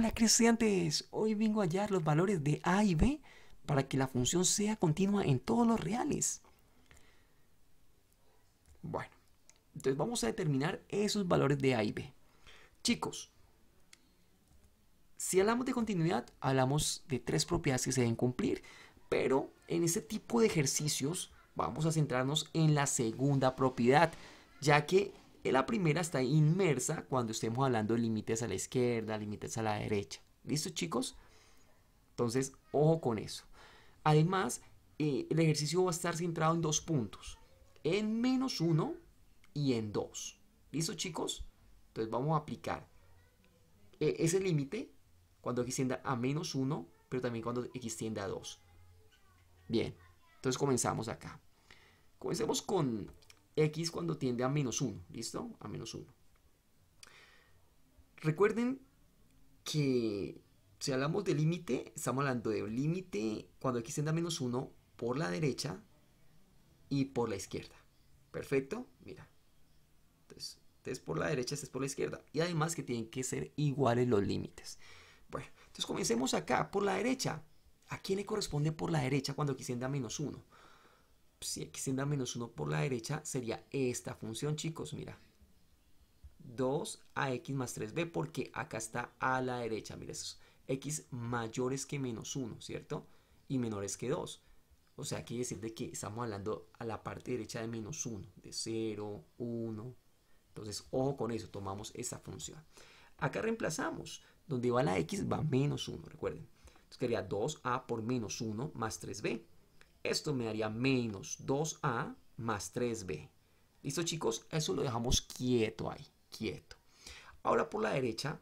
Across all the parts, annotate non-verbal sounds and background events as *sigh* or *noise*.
Hola crecientes, hoy vengo a hallar los valores de A y B para que la función sea continua en todos los reales. Bueno, entonces vamos a determinar esos valores de A y B. Chicos, si hablamos de continuidad, hablamos de tres propiedades que se deben cumplir, pero en este tipo de ejercicios vamos a centrarnos en la segunda propiedad, ya que eh, la primera está inmersa cuando estemos hablando de límites a la izquierda, límites a la derecha. ¿Listo chicos? Entonces, ojo con eso. Además, eh, el ejercicio va a estar centrado en dos puntos. En menos uno y en dos. ¿Listo chicos? Entonces vamos a aplicar eh, ese límite cuando x tienda a menos 1, pero también cuando x tienda a 2. Bien, entonces comenzamos acá. Comencemos con x cuando tiende a menos 1, ¿listo? A menos 1. Recuerden que si hablamos de límite, estamos hablando de límite cuando x tiende a menos 1 por la derecha y por la izquierda. ¿Perfecto? Mira. Entonces, este es por la derecha, este es por la izquierda. Y además que tienen que ser iguales los límites. Bueno, entonces comencemos acá, por la derecha. ¿A quién le corresponde por la derecha cuando x tiende a menos 1? si x tiende menos 1 por la derecha, sería esta función, chicos, mira. 2 ax más 3b, porque acá está a la derecha, mira, eso x mayores que menos 1, ¿cierto? Y menores que 2. O sea, quiere decir de que estamos hablando a la parte derecha de menos 1, de 0, 1. Entonces, ojo con eso, tomamos esta función. Acá reemplazamos, donde va la x va menos 1, recuerden. Entonces, sería 2a por menos 1 más 3b. Esto me daría menos 2A más 3B. ¿Listo, chicos? Eso lo dejamos quieto ahí, quieto. Ahora por la derecha,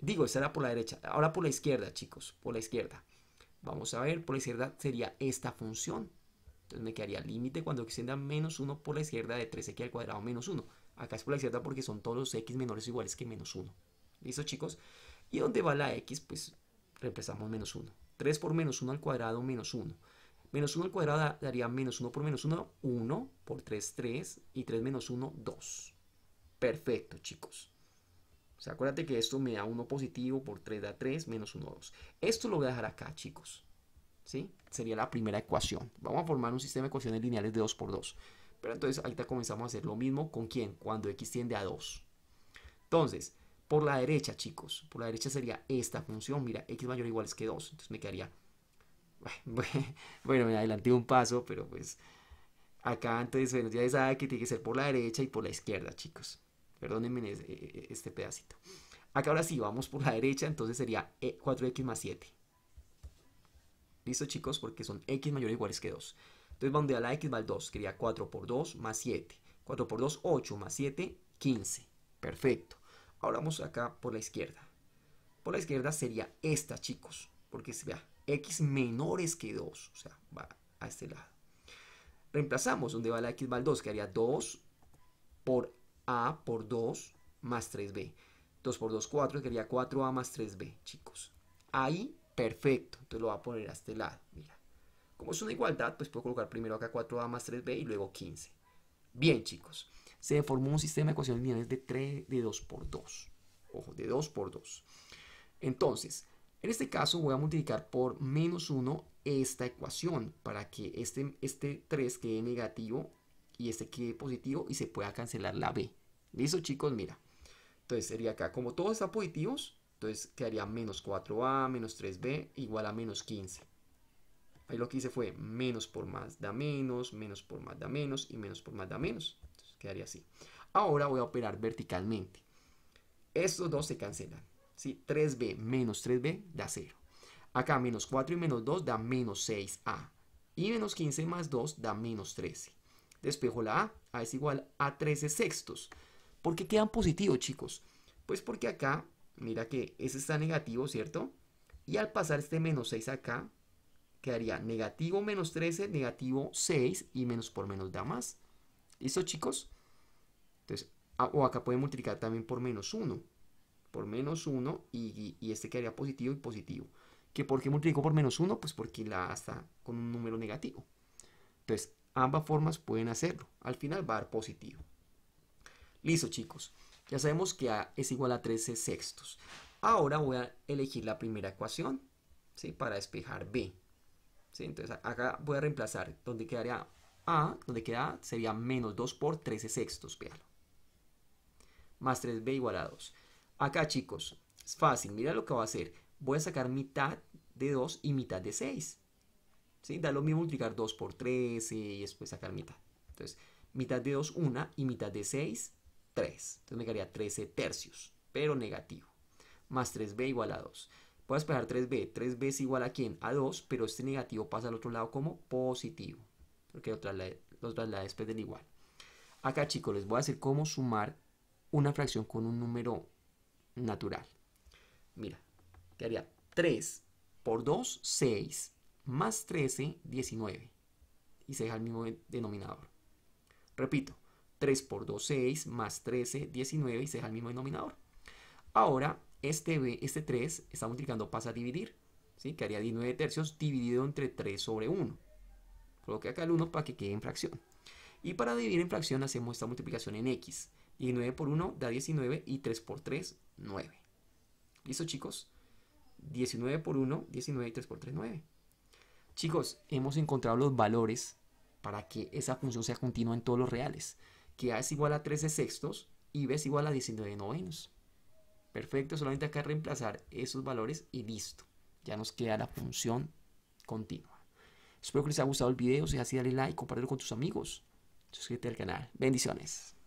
digo, esa era por la derecha. Ahora por la izquierda, chicos, por la izquierda. Vamos a ver, por la izquierda sería esta función. Entonces me quedaría límite cuando extienda menos 1 por la izquierda de 3x al cuadrado menos 1. Acá es por la izquierda porque son todos los x menores o iguales que menos 1. ¿Listo, chicos? Y dónde va la x, pues reemplazamos menos 1. 3 por menos 1 al cuadrado menos 1. Menos 1 al cuadrado daría menos 1 por menos 1, 1 por 3, 3 y 3 menos 1, 2. Perfecto, chicos. O sea, acuérdate que esto me da 1 positivo por 3 da 3, menos 1, 2. Esto lo voy a dejar acá, chicos. ¿Sí? Sería la primera ecuación. Vamos a formar un sistema de ecuaciones lineales de 2 por 2. Pero entonces ahorita comenzamos a hacer lo mismo con quién, cuando x tiende a 2. Entonces, por la derecha, chicos, por la derecha sería esta función, mira, x mayor o igual es que 2, entonces me quedaría *laughs* Bueno, me adelanté un paso, pero pues acá entonces, bueno, ya sabe que tiene que ser por la derecha y por la izquierda, chicos. Perdónenme eh, eh, este pedacito. Acá ahora sí, vamos por la derecha, entonces sería 4x e, más 7. ¿Listo, chicos? Porque son x mayor o iguales que 2. Entonces, donde a la x más 2, Quería 4 por 2 más 7. 4 por 2, 8 más 7, 15. Perfecto. Ahora vamos acá por la izquierda. Por la izquierda sería esta, chicos. Porque, vea, x menores que 2, o sea, va a este lado. Reemplazamos donde va la x val 2, que haría 2 por a por 2 más 3b. 2 por 2, 4, que haría 4a más 3b, chicos. Ahí, perfecto. Entonces lo voy a poner a este lado, mira. Como es una igualdad, pues puedo colocar primero acá 4a más 3b y luego 15. Bien, chicos. Se formó un sistema de ecuaciones lineales de, 3, de 2 por 2. Ojo, de 2 por 2. Entonces, en este caso voy a multiplicar por menos 1 esta ecuación para que este, este 3 quede negativo y este quede positivo y se pueda cancelar la B. ¿Listo chicos? Mira. Entonces sería acá, como todos están positivos, entonces quedaría menos 4A, menos 3B igual a menos 15. Ahí lo que hice fue menos por más da menos, menos por más da menos y menos por más da menos. Entonces quedaría así. Ahora voy a operar verticalmente. Estos dos se cancelan. 3 3b menos 3b da 0. Acá menos 4 y menos 2 da menos 6a. Y menos 15 más 2 da menos 13. Despejo la a, a es igual a 13 sextos. ¿Por qué quedan positivos, chicos? Pues porque acá, mira que ese está negativo, ¿cierto? Y al pasar este menos 6 acá, quedaría negativo menos 13, negativo 6 y menos por menos da más. ¿Listo, chicos? Entonces, ah, o acá pueden multiplicar también por menos 1 por menos 1 y, este quedaría positivo y positivo. ¿Que ¿Por qué multiplico por menos 1? Pues porque la A está con un número negativo. Entonces, ambas formas pueden hacerlo. Al final va a dar positivo. Listo, chicos. Ya sabemos que A es igual a 13 sextos. Ahora voy a elegir la primera ecuación ¿sí? para despejar B. ¿sí? Entonces, acá voy a reemplazar donde quedaría A, donde queda A sería menos 2 por 13 sextos, Más 3B igual a 2. Acá, chicos, es fácil. Mira lo que va a hacer. Voy a sacar mitad de 2 y mitad de 6. ¿Sí? Da lo mismo multiplicar 2 por 13 y después sacar mitad. Entonces, mitad de 2, 1 y mitad de 6, 3. Entonces me quedaría 13 tercios, pero negativo. Más 3b igual a 2. Voy a despejar 3b. 3b es igual a quién? A 2, pero este negativo pasa al otro lado como positivo. Porque lo los lo igual. Acá, chicos, les voy a hacer cómo sumar una fracción con un número natural. Mira, quedaría 3 por 2, 6, más 13, 19. Y se deja el mismo denominador. Repito, 3 por 2, 6, más 13, 19 y se deja el mismo denominador. Ahora, este, B, este 3, está multiplicando, pasa a dividir. ¿sí? haría 19 tercios dividido entre 3 sobre 1. Coloque acá el 1 para que quede en fracción. Y para dividir en fracción hacemos esta multiplicación en x. 19 por 1 da 19 y 3 por 3 9. ¿Listo, chicos? 19 por 1, 19 y 3 por 3, 9. Chicos, hemos encontrado los valores para que esa función sea continua en todos los reales. Que A es igual a 13 sextos y B es igual a 19 novenos. Perfecto, solamente acá reemplazar esos valores y listo. Ya nos queda la función continua. Espero que les haya gustado el video. Si es así, dale like, compártelo con tus amigos. Suscríbete al canal. Bendiciones.